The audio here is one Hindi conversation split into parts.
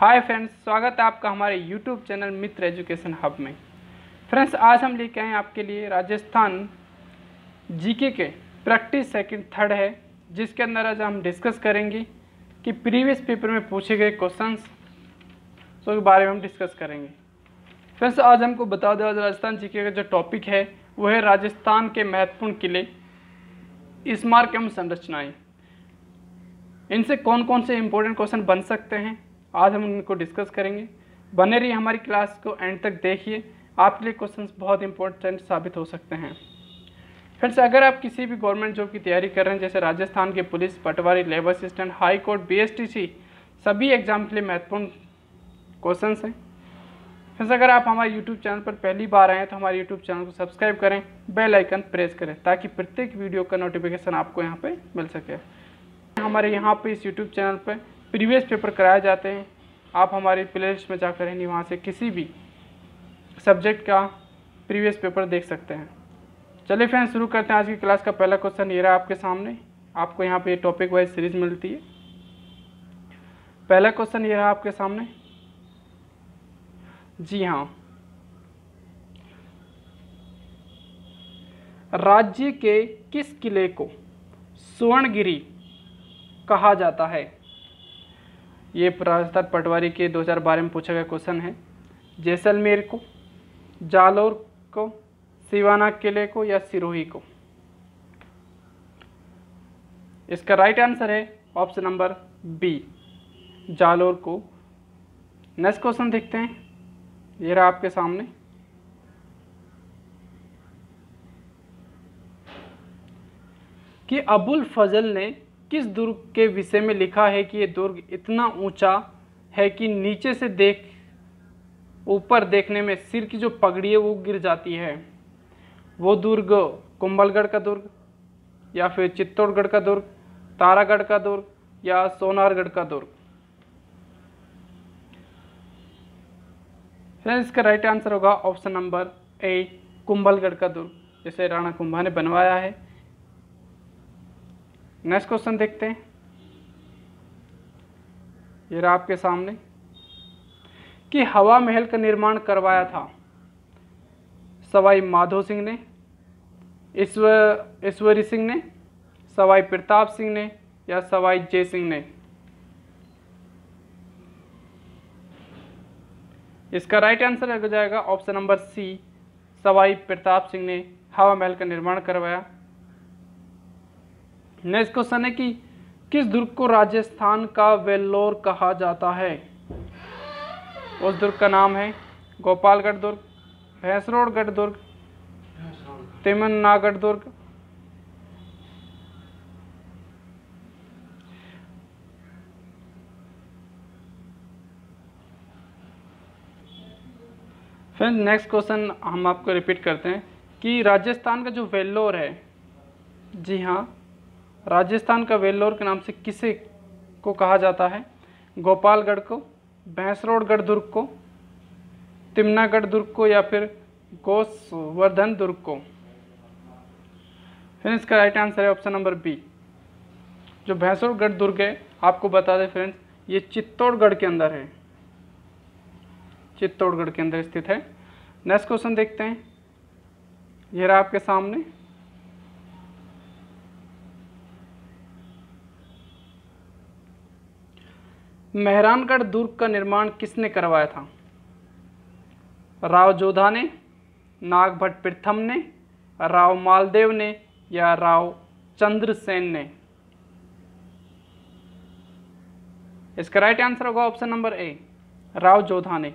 हाय फ्रेंड्स स्वागत है आपका हमारे YouTube channel Mitra education hub में फ्रेंड्स आज हम लेके आए आपके लिए राजस्थान जीके के प्रैक्टिस सेकंड थर्ड है जिसके अंदर आज हम डिस्कस करेंगे कि प्रीवियस पेपर में पूछे गए क्वेश्चंस तो उसके बारे में हम डिस्कस करेंगे फ्रेंड्स आज हमको बता दें आज राजस्थान जी का जो टॉपिक है वो है राजस्थान के महत्वपूर्ण किले स्मारक एवं संरचनाएँ इनसे कौन कौन से इम्पोर्टेंट क्वेश्चन बन सकते हैं आज हम उनको डिस्कस करेंगे बने रहिए हमारी क्लास को एंड तक देखिए आपके लिए क्वेश्चंस बहुत इंपॉर्टेंट साबित हो सकते हैं फ्रेंड्स अगर आप किसी भी गवर्नमेंट जॉब की तैयारी कर रहे हैं जैसे राजस्थान के police patwari labour assistant high court बी सभी एग्जाम के लिए महत्वपूर्ण क्वेश्चन हैं फ्रेंड्स अगर आप हमारे यूट्यूब चैनल पर पहली बार आए हैं तो हमारे यूट्यूब चैनल को सब्सक्राइब करें बेल आइकन प्रेस करें ताकि प्रत्येक वीडियो का नोटिफिकेशन आपको यहाँ पर मिल सके हमारे यहाँ पर इस यूट्यूब चैनल पर प्रीवियस पेपर कराए जाते हैं आप हमारे प्लेलिस्ट में जाकर यानी वहाँ से किसी भी सब्जेक्ट का प्रीवियस पेपर देख सकते हैं चलिए फ्रेंड्स शुरू करते हैं आज की क्लास का पहला क्वेश्चन ये रहा आपके सामने आपको यहाँ पे टॉपिक वाइज सीरीज मिलती है पहला क्वेश्चन ये रहा आपके सामने जी हाँ राज्य के किस किले को स्वर्णगिरी कहा जाता है ये राजस्थान पटवारी के 2012 में पूछा गया क्वेश्चन है जैसलमेर को जालोर को सिवाना किले को या सिरोही को इसका राइट आंसर है ऑप्शन नंबर बी जालोर को नेक्स्ट क्वेश्चन देखते हैं ये रहा आपके सामने कि अबुल फजल ने किस दुर्ग के विषय में लिखा है कि ये दुर्ग इतना ऊंचा है कि नीचे से देख ऊपर देखने में सिर की जो पगड़ी है वो गिर जाती है वो दुर्ग कुंभलगढ़ का दुर्ग या फिर चित्तौड़गढ़ का दुर्ग तारागढ़ का दुर्ग या सोनारगढ़ का दुर्ग फ्रेंड्स इसका राइट आंसर होगा ऑप्शन नंबर ए कुंभलगढ़ का दुर्ग जिसे राणा कुंभा ने बनवाया है नेक्स्ट क्वेश्चन देखते हैं ये रहा आपके सामने कि हवा महल का निर्माण करवाया था सवाई माधो सिंह ने ईश्वर ईश्वरी सिंह ने सवाई प्रताप सिंह ने या सवाई जय सिंह ने इसका राइट आंसर हो जाएगा option number C Sawai Pratap Singh ने हवा महल का निर्माण करवाया नेक्स्ट क्वेश्चन है कि किस दुर्ग को राजस्थान का वेल्लोर कहा जाता है उस दुर्ग का नाम है गोपालगढ़ दुर्ग भैंसरोड़गढ़ दुर्ग तिमन्नागढ़ दुर्ग फिर नेक्स्ट क्वेश्चन हम आपको रिपीट करते हैं कि राजस्थान का जो वेल्लोर है जी हाँ राजस्थान का वेल्लोर के नाम से किसे को कहा जाता है गोपालगढ़ को भैंसरोडगढ़ दुर्ग को तिमनागढ़ दुर्ग को या फिर गोसवर्धन दुर्ग को फ्रेंड्स इसका राइट आंसर है ऑप्शन नंबर बी जो भैंसरोडगढ़ दुर्ग है आपको बता दें फ्रेंड्स ये चित्तौड़गढ़ के अंदर है चित्तौड़गढ़ के अंदर स्थित है नेक्स्ट क्वेश्चन देखते हैं ये रहा आपके सामने मेहरानगढ़ दुर्ग का निर्माण किसने करवाया था राव जोधा ने नागभट्ट प्रथम ने राव मालदेव ने या राव चंद्रसेन ने इसका राइट आंसर होगा option number A Rao Jodha ने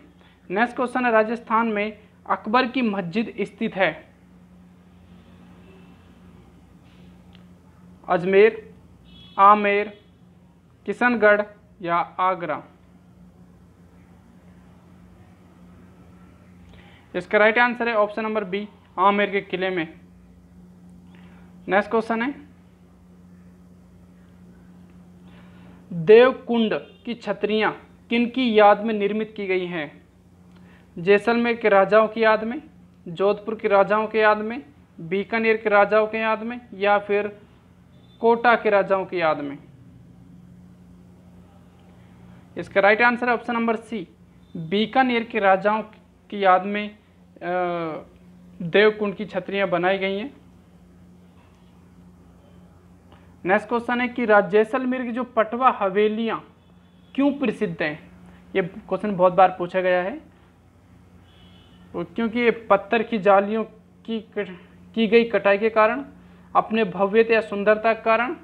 नेक्स्ट क्वेश्चन है राजस्थान में अकबर की मस्जिद स्थित है अजमेर आमेर किशनगढ़ या आगरा इसका राइट आंसर है ऑप्शन नंबर बी आमेर के किले में नेक्स्ट क्वेश्चन है देवकुंड की छतरियां किनकी याद में निर्मित की गई हैं जैसलमेर के राजाओं की याद में जोधपुर के राजाओं के याद में बीकानेर के राजाओं के याद में या फिर कोटा के राजाओं की याद में इसका राइट आंसर है ऑप्शन नंबर सी बीकानेर के राजाओं की याद में देवकुंड की छतरियां बनाई गई हैं नेक्स्ट क्वेश्चन है कि जैसलमेर की जो पटवा हवेलियां क्यों प्रसिद्ध हैं ये क्वेश्चन बहुत बार पूछा गया है तो क्योंकि ये पत्थर की जालियों की की गई कटाई के कारण अपने भव्यता या सुंदरता के कारण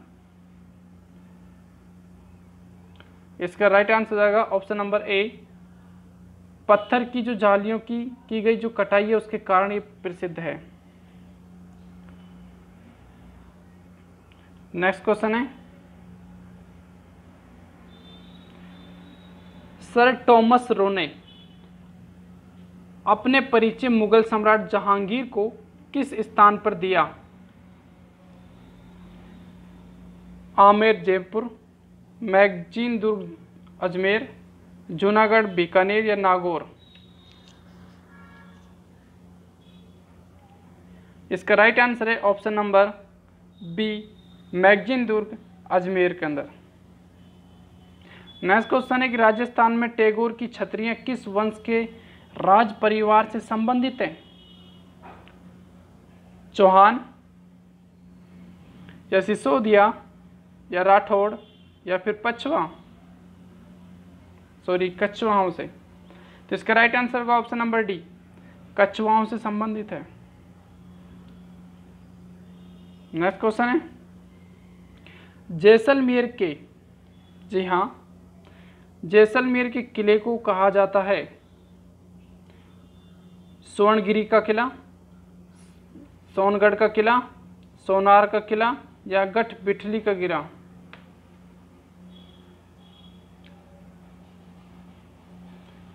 इसका राइट आंसर हो जाएगा ऑप्शन नंबर ए पत्थर की जो जालियों की की गई जो कटाई है उसके कारण ये प्रसिद्ध है नेक्स्ट क्वेश्चन है सर टॉमस रो ने अपने परिचय मुगल सम्राट जहांगीर को किस स्थान पर दिया आमेर जयपुर मैगजीन दुर्ग अजमेर जूनागढ़ बीकानेर या नागौर इसका राइट आंसर है ऑप्शन नंबर बी मैगजीन दुर्ग अजमेर के अंदर नेक्स्ट क्वेश्चन है कि राजस्थान में टैगोर की छतरियां किस वंश के राज परिवार से संबंधित हैं चौहान या सिसोदिया या राठौड़ या फिर पछवा सॉरी कछुआओं से तो इसका राइट आंसर होगा ऑप्शन नंबर डी कछुआओं से संबंधित है नेक्स्ट क्वेश्चन है जैसलमेर के जी हाँ जैसलमेर के किले को कहा जाता है सोनगिरी का किला सोनगढ़ का किला सोनार का किला या गठ बिठली का गिरा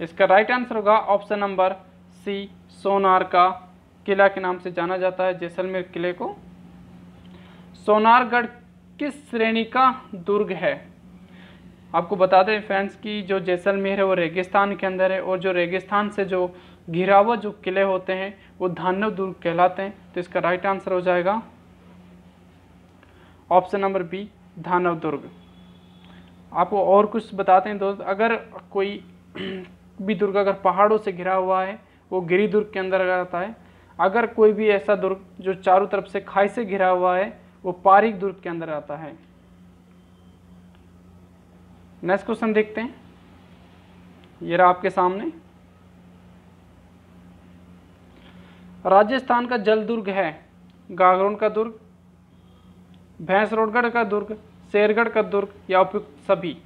इसका राइट आंसर होगा ऑप्शन नंबर सी सोनार का किला के नाम से जाना जाता है जैसलमेर किले को सोनारगढ़ किस श्रेणी का दुर्ग है आपको बता दें फ्रेंड्स कि जो जैसलमेर है वो रेगिस्तान के अंदर है और जो रेगिस्तान से जो घिरा हुआ जो किले होते हैं वो धान्य दुर्ग कहलाते हैं तो इसका राइट आंसर हो जाएगा ऑप्शन नंबर बी धानव दुर्ग आपको और कुछ बताते हैं दोस्त अगर कोई भी दुर्ग अगर पहाड़ों से घिरा हुआ है वो गिरी दुर्ग के अंदर आता है अगर कोई भी ऐसा दुर्ग जो चारों तरफ से खाई से घिरा हुआ है वो पारिक दुर्ग के अंदर आता है नेक्स्ट क्वेश्चन देखते हैं ये रहा आपके सामने राजस्थान का जल दुर्ग है गागरोन का दुर्ग रोडगढ़ का दुर्ग शेरगढ़ का दुर्ग या उपयुक्त सभी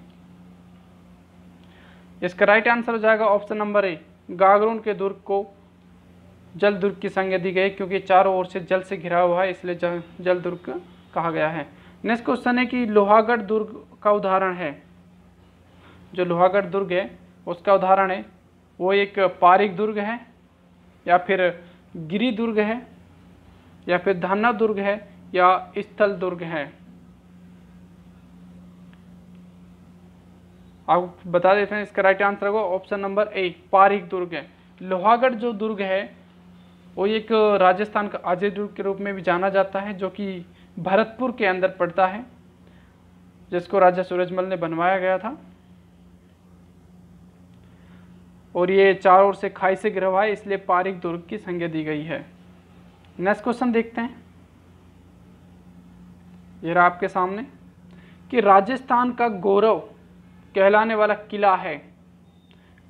इसका राइट आंसर हो जाएगा ऑप्शन नंबर ए गागरून के दुर्ग को जल दुर्ग की संज्ञा दी गई क्योंकि चारों ओर से जल से घिरा हुआ है इसलिए जल दुर्ग कहा गया है नेक्स्ट क्वेश्चन है कि लोहागढ़ दुर्ग का उदाहरण है जो लोहागढ़ दुर्ग है उसका उदाहरण है वो एक पारिक दुर्ग है या फिर गिरी दुर्ग है या फिर धाना दुर्ग है या स्थल दुर्ग है आप बता देते हैं इसका राइट आंसर होगा ऑप्शन नंबर ए पारिक दुर्ग है लोहागढ़ जो दुर्ग है वो एक राजस्थान का अजय दुर्ग के रूप में भी जाना जाता है जो कि भरतपुर के अंदर पड़ता है जिसको राजा सूरजमल ने बनवाया गया था और ये चार ओर से खाई से ग्रह है इसलिए पारिक दुर्ग की संज्ञा दी गई है नेक्स्ट क्वेश्चन देखते हैं ये रहा आपके सामने कि राजस्थान का गौरव कहलाने वाला किला है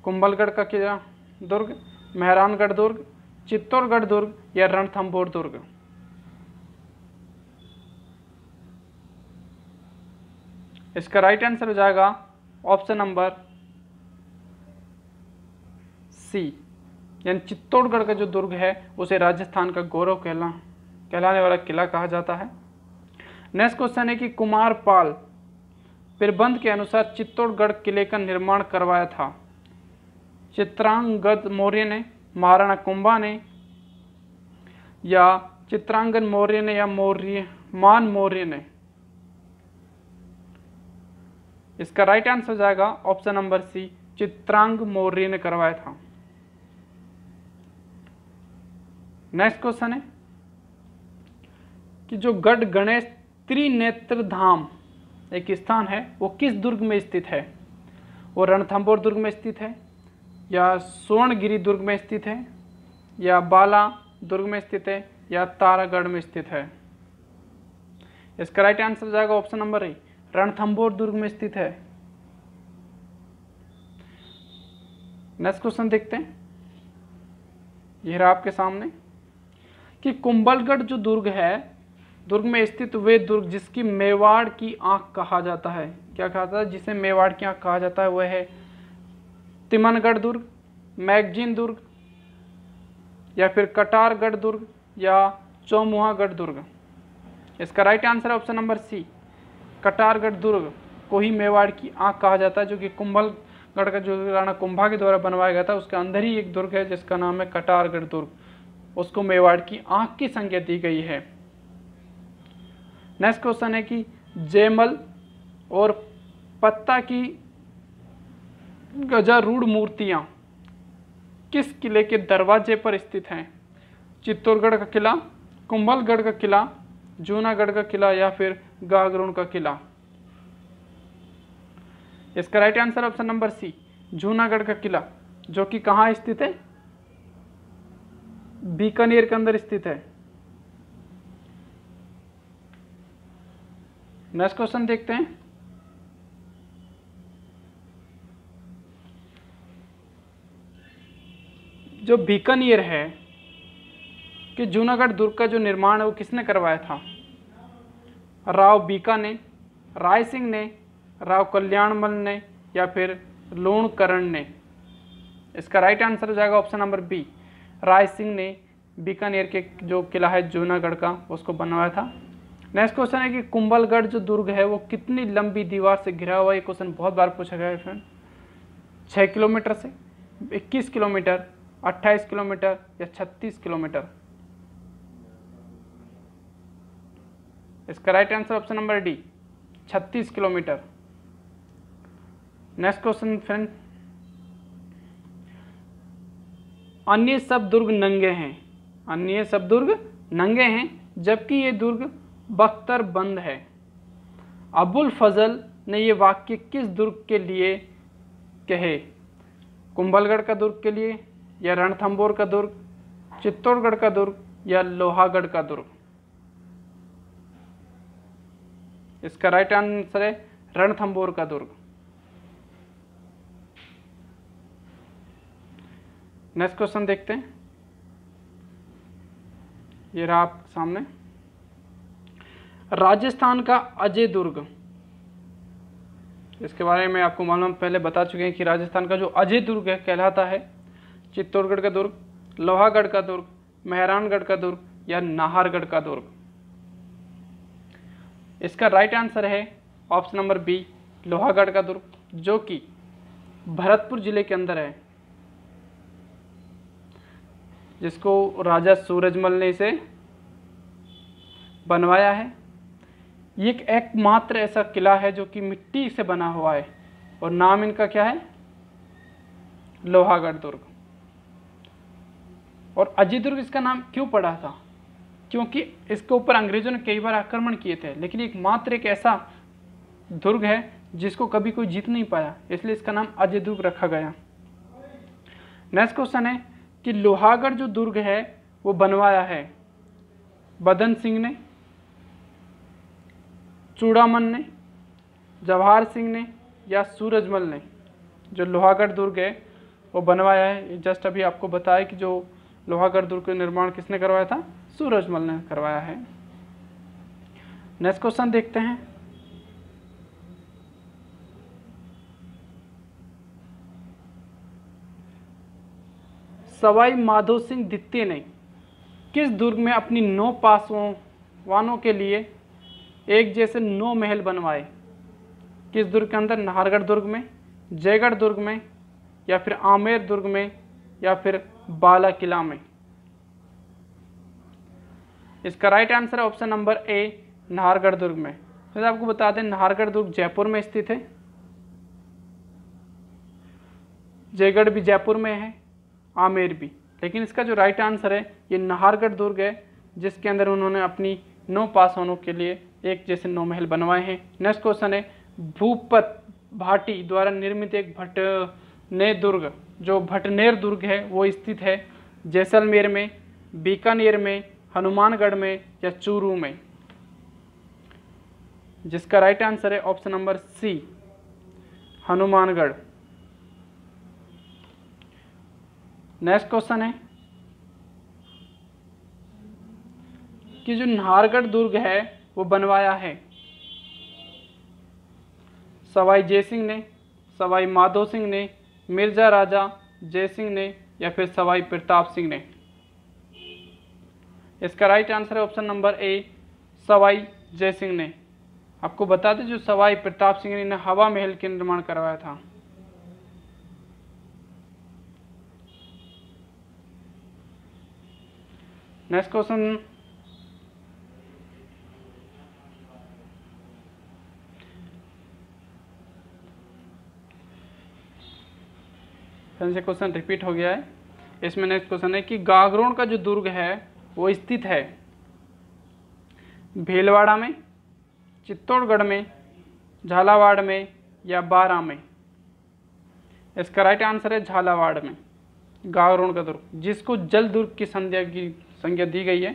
कुंभलगढ़ का किला दुर्ग मेहरानगढ़ दुर्ग चित्तौड़गढ़ दुर्ग या रणथम्भौर दुर्ग इसका राइट आंसर हो जाएगा ऑप्शन नंबर सी यानी चित्तौड़गढ़ का जो दुर्ग है उसे राजस्थान का गौरव कहला कहलाने वाला किला कहा जाता है नेक्स्ट क्वेश्चन है कि कुमार पाल प्रबंध के अनुसार चित्तौड़गढ़ किले का निर्माण करवाया था चित्रांगद मौर्य ने महाराणा कुंभा ने या चित्रांगन मौर्य ने या मौर्य मान मौर्य ने इसका राइट आंसर जाएगा option number C Chitrang Maurya ने करवाया था नेक्स्ट क्वेश्चन है कि जो गढ़ गणेश त्रिनेत्र धाम एक स्थान है वो किस दुर्ग में स्थित है वो रणथंबोर दुर्ग में स्थित है या स्वर्णगिरी दुर्ग में स्थित है या बाला दुर्ग में स्थित है या तारागढ़ में स्थित है इसका राइट आंसर जाएगा ऑप्शन नंबर ए रणथम्बोर दुर्ग में स्थित है नेक्स्ट क्वेश्चन देखते हैं यह रहा आपके सामने कि कुंभलगढ़ जो दुर्ग है दुर्ग में स्थित वे दुर्ग जिसकी मेवाड़ की आंख कहा जाता है क्या कहा जाता है जिसे मेवाड़ की आंख कहा जाता है वह है तिमनगढ़ दुर्ग मैगजीन दुर्ग या फिर कटारगढ़ दुर्ग या चौमुहागढ़ दुर्ग इसका राइट आंसर है ऑप्शन नंबर सी कटारगढ़ दुर्ग को ही मेवाड़ की आंख कहा जाता है जो कि कुंभलगढ़ का जो राणा कुंभा के द्वारा बनवाया गया था उसके अंदर ही एक दुर्ग है जिसका नाम है कटारगढ़ दुर्ग उसको मेवाड़ की आंख की संख्या दी गई है नेक्स्ट क्वेश्चन है कि जयमल और पत्ता की गजारूढ़ मूर्तियाँ किस किले के दरवाजे पर स्थित हैं चित्तौड़गढ़ का किला कुंभलगढ़ का किला जूनागढ़ का किला या फिर गागरोन का किला इसका right answer option number C Junagarh का किला जो कि कहाँ स्थित है बीकानेर के अंदर स्थित है नेक्स्ट क्वेश्चन देखते हैं जो बीकानेर है कि जूनागढ़ दुर्ग का जो निर्माण है वो किसने करवाया था राव बीका ने राय सिंह ने राव कल्याणमल ने या फिर लोणकरण ने इसका राइट आंसर हो जाएगा option number B Rai Singh ने बीकानेर के जो किला है जूनागढ़ का उसको बनवाया था नेक्स्ट क्वेश्चन है कि कुंभलगढ़ जो दुर्ग है वो कितनी लंबी दीवार से घिरा हुआ है ये क्वेश्चन बहुत बार पूछा गया है फ्रेंड छः किलोमीटर से इक्कीस किलोमीटर अट्ठाईस किलोमीटर या छत्तीस किलोमीटर इसका right answer option number D छत्तीस किलोमीटर नेक्स्ट क्वेश्चन फ्रेंड अन्य सब दुर्ग नंगे हैं अन्य सब दुर्ग नंगे हैं जबकि ये दुर्ग बख्तर बंद है अबुल फजल ने ये वाक्य किस दुर्ग के लिए कहे कुंभलगढ़ का दुर्ग के लिए या रणथंबोर का दुर्ग चित्तौड़गढ़ का दुर्ग या लोहागढ़ का दुर्ग इसका राइट आंसर है रणथंबोर का दुर्ग नेक्स्ट क्वेश्चन देखते हैं ये रहा आप सामने राजस्थान का अजय दुर्ग इसके बारे में आपको मालूम पहले बता चुके हैं कि राजस्थान का जो अजय दुर्ग है कहलाता है चित्तौड़गढ़ का दुर्ग लोहागढ़ का दुर्ग मेहरानगढ़ का दुर्ग या नाहरगढ़ का दुर्ग इसका राइट आंसर है ऑप्शन नंबर बी लोहागढ़ का दुर्ग जो कि भरतपुर जिले के अंदर है जिसको राजा सूरजमल ने इसे बनवाया है ये एक एकमात्र ऐसा किला है जो कि मिट्टी से बना हुआ है और नाम इनका क्या है लोहागढ़ दुर्ग और अजय दुर्ग इसका नाम क्यों पड़ा था क्योंकि इसके ऊपर अंग्रेजों ने कई बार आक्रमण किए थे लेकिन एक मात्र एक ऐसा दुर्ग है जिसको कभी कोई जीत नहीं पाया इसलिए इसका नाम अजय दुर्ग रखा गया नेक्स्ट क्वेश्चन है कि लोहागढ़ जो दुर्ग है वो बनवाया है बदन सिंह ने चूड़ामन ने जवाहर सिंह ने या सूरजमल ने जो लोहागढ़ दुर्ग है वो बनवाया है जस्ट अभी आपको बताया कि जो लोहागढ़ दुर्ग का निर्माण किसने करवाया था सूरजमल ने करवाया है नेक्स्ट क्वेश्चन देखते हैं सवाई माधो सिंह द्वितीय ने किस दुर्ग में अपनी नौ पासवानों के लिए एक जैसे नौ महल बनवाए किस दुर्ग के अंदर नाहरगढ़ दुर्ग में जयगढ़ दुर्ग में या फिर आमेर दुर्ग में या फिर बाला किला में इसका राइट आंसर है ऑप्शन नंबर ए नाहरगढ़ दुर्ग में फिर तो आपको बता दें नाहरगढ़ दुर्ग जयपुर में स्थित है जयगढ़ भी जयपुर में है आमेर भी लेकिन इसका जो राइट आंसर है ये नाहरगढ़ दुर्ग है जिसके अंदर उन्होंने अपनी नौ पास होने के लिए एक जैसे नौ महल बनवाए हैं नेक्स्ट क्वेश्चन है भूपत भाटी द्वारा निर्मित एक भट्ट ने दुर्ग जो भटनेर दुर्ग है वो स्थित है जैसलमेर में बीकानेर में हनुमानगढ़ में या चूरू में जिसका राइट आंसर है option number C Hanumangarh next question है कि जो नारगढ़ दुर्ग है वो बनवाया है सवाई जय सिंह ने सवाई माधो सिंह ने मिर्जा राजा जय सिंह ने या फिर सवाई प्रताप सिंह ने इसका राइट आंसर है option number A Sawai Jai Singh ने आपको बता दें जो सवाई प्रताप सिंह ने हवा महल के निर्माण करवाया था नेक्स्ट क्वेश्चन ऑप्शन से क्वेश्चन रिपीट हो गया है इसमें नेक्स्ट क्वेश्चन है कि गागरोण का जो दुर्ग है वो स्थित है भीलवाड़ा में चित्तौड़गढ़ में झालावाड़ में या बारा में इसका राइट आंसर है झालावाड़ में गागरोण का दुर्ग जिसको जल दुर्ग की संध्या की संज्ञा दी गई है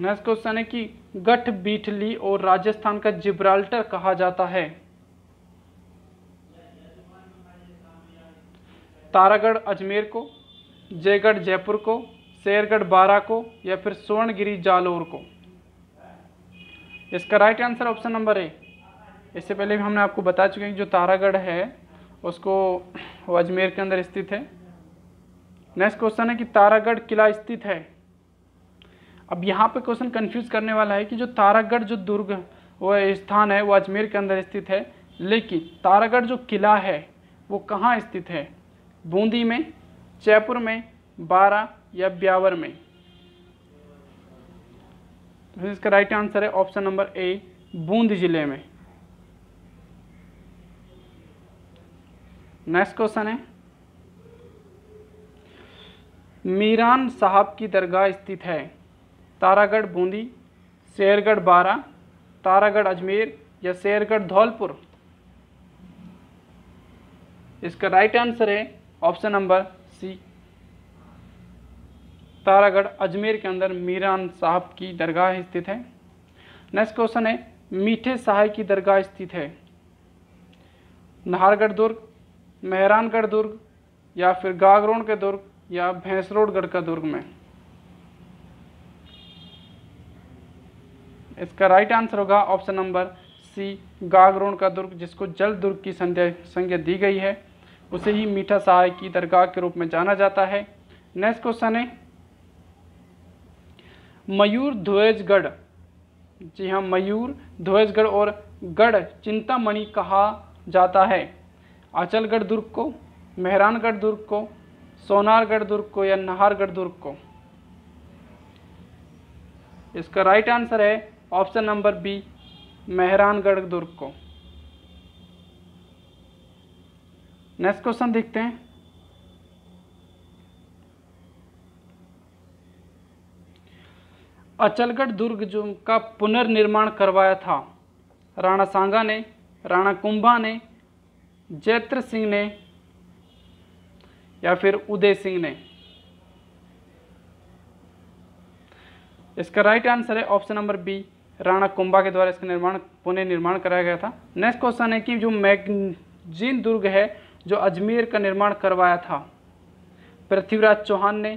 नेक्स्ट क्वेश्चन है कि गठ बीठली और राजस्थान का जिब्राल्टर कहा जाता है तारागढ़ अजमेर को जयगढ़ जयपुर को शेरगढ़ बारा को या फिर स्वर्णगिरी जालोर को इसका right answer option number A इससे पहले भी हमने आपको बता चुके हैं कि जो तारागढ़ है उसको वो अजमेर के अंदर स्थित है नेक्स्ट क्वेश्चन है कि तारागढ़ किला स्थित है अब यहाँ पे क्वेश्चन कंफ्यूज करने वाला है कि जो तारागढ़ जो दुर्ग वो स्थान है वो अजमेर के अंदर स्थित है लेकिन तारागढ़ जो किला है वो कहाँ स्थित है बूंदी में जयपुर में बारह या ब्यावर में तो इसका राइट आंसर है ऑप्शन नंबर ए बूंद जिले में नेक्स्ट क्वेश्चन है मीरान साहब की दरगाह स्थित है तारागढ़ बूंदी शेरगढ़ बारा तारागढ़ अजमेर या शेरगढ़ धौलपुर इसका राइट आंसर है option number C Taragarh Ajmer के अंदर मीरान साहब की दरगाह स्थित है नेक्स्ट क्वेश्चन है मीठे सहाय की दरगाह स्थित है नाहरगढ़ दुर्ग मेहरानगढ़ दुर्ग या फिर गागरोन के दुर्ग या भैंसरोडगढ़ का दुर्ग में इसका राइट आंसर होगा ऑप्शन नंबर सी गागरोण का दुर्ग जिसको जल दुर्ग की संज्ञा दी गई है उसे ही मीठा सहाय की दरगाह के रूप में जाना जाता है नेक्स्ट क्वेश्चन है मयूर ध्वजगढ़ जी हाँ मयूर ध्वजगढ़ और गढ़ चिंतामणि कहा जाता है अचलगढ़ दुर्ग को मेहरानगढ़ दुर्ग को सोनारगढ़ दुर्ग को या नाहरगढ़ दुर्ग को इसका राइट आंसर है ऑप्शन नंबर बी मेहरानगढ़ दुर्ग को नेक्स्ट क्वेश्चन देखते हैं अचलगढ़ दुर्ग जो का पुनर्निर्माण करवाया था राणा सांगा ने राणा कुंभा ने जैत्र सिंह ने या फिर उदय सिंह ने इसका राइट आंसर है option number B Rana Kumbha के द्वारा इसका निर्माण पुनः निर्माण कराया गया था नेक्स्ट क्वेश्चन है कि जो मैगजीन दुर्ग है जो अजमेर का निर्माण करवाया था पृथ्वीराज चौहान ने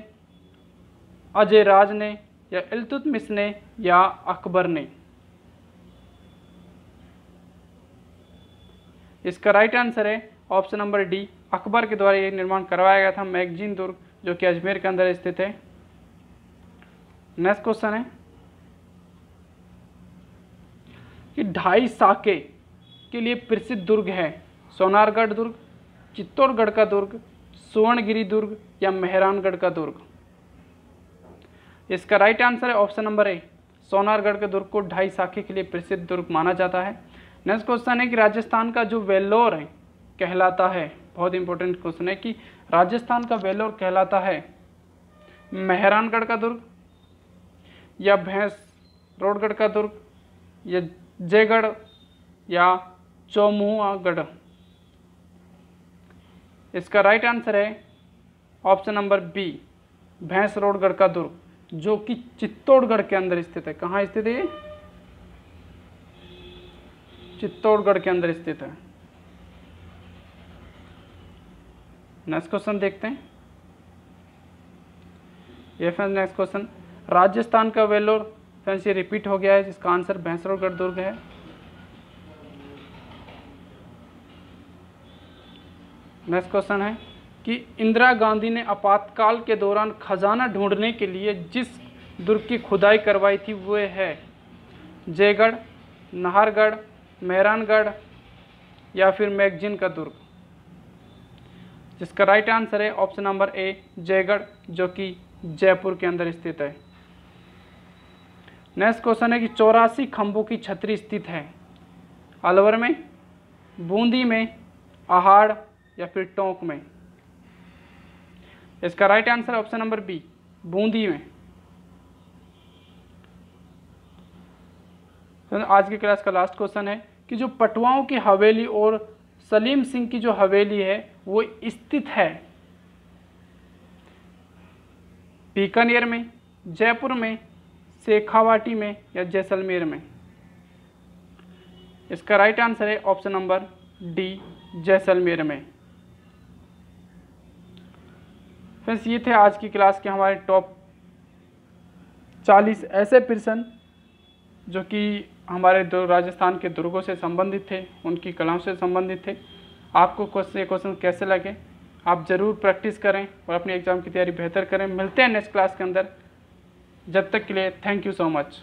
अजय राज ने या इलतुतमिस ने या अकबर ने इसका राइट आंसर है ऑप्शन नंबर डी अकबर के द्वारा यह निर्माण करवाया गया था मैगजीन दुर्ग जो कि अजमेर के अंदर स्थित है नेक्स्ट क्वेश्चन है कि ढाई साके के लिए प्रसिद्ध दुर्ग है सोनारगढ़ दुर्ग चित्तौड़गढ़ का दुर्ग सुवर्णगिरी दुर्ग या मेहरानगढ़ का दुर्ग इसका राइट आंसर है ऑप्शन नंबर ए सोनारगढ़ के दुर्ग को ढाई साखे के लिए प्रसिद्ध दुर्ग माना जाता है नेक्स्ट क्वेश्चन है कि राजस्थान का जो वेल्लोर है कहलाता है बहुत इंपॉर्टेंट क्वेश्चन है कि राजस्थान का वेल्लोर कहलाता है मेहरानगढ़ का दुर्ग या भैंस रोडगढ़ का दुर्ग या जयगढ़ या चौमुआगढ़ इसका राइट आंसर है option number B Bhainsrorgarh का दुर्ग जो कि चित्तौड़गढ़ के अंदर स्थित है कहाँ स्थित है चित्तौड़गढ़ के अंदर स्थित है नेक्स्ट क्वेश्चन देखते हैं ये फ्रेंड्स नेक्स्ट क्वेश्चन राजस्थान का वेलोर फ्रेंड्स ये रिपीट हो गया है जिसका आंसर भैंसरोगढ़ दुर्ग है नेक्स्ट क्वेश्चन है कि इंदिरा गांधी ने आपातकाल के दौरान खजाना ढूंढने के लिए जिस दुर्ग की खुदाई करवाई थी वह है जयगढ़ नाहरगढ़ मेहरानगढ़ या फिर मैगजीन का दुर्ग जिसका राइट आंसर है ऑप्शन नंबर ए जयगढ़ जो कि जयपुर के अंदर स्थित है नेक्स्ट क्वेश्चन है कि चौरासी खम्बों की छतरी स्थित है अलवर में बूंदी में आहाड़ या फिर टोंक में इसका right answer option number B Bundi में तो आज की क्लास का लास्ट क्वेश्चन है कि जो पटवाओं की हवेली और सलीम सिंह की जो हवेली है वो स्थित है बीकानेर में जयपुर में शेखावाटी में या जैसलमेर में इसका राइट आंसर है ऑप्शन नंबर डी जैसलमेर में फ्रेंड्स ये थे आज की क्लास के हमारे टॉप चालीस ऐसे पर्सन जो कि हमारे दो राजस्थान के दुर्गों से संबंधित थे उनकी कलाओं से संबंधित थे आपको क्वेश्चन क्वेश्चन कैसे लगे आप ज़रूर प्रैक्टिस करें और अपने एग्ज़ाम की तैयारी बेहतर करें मिलते हैं नेक्स्ट क्लास के अंदर जब तक के लिए थैंक यू सो मच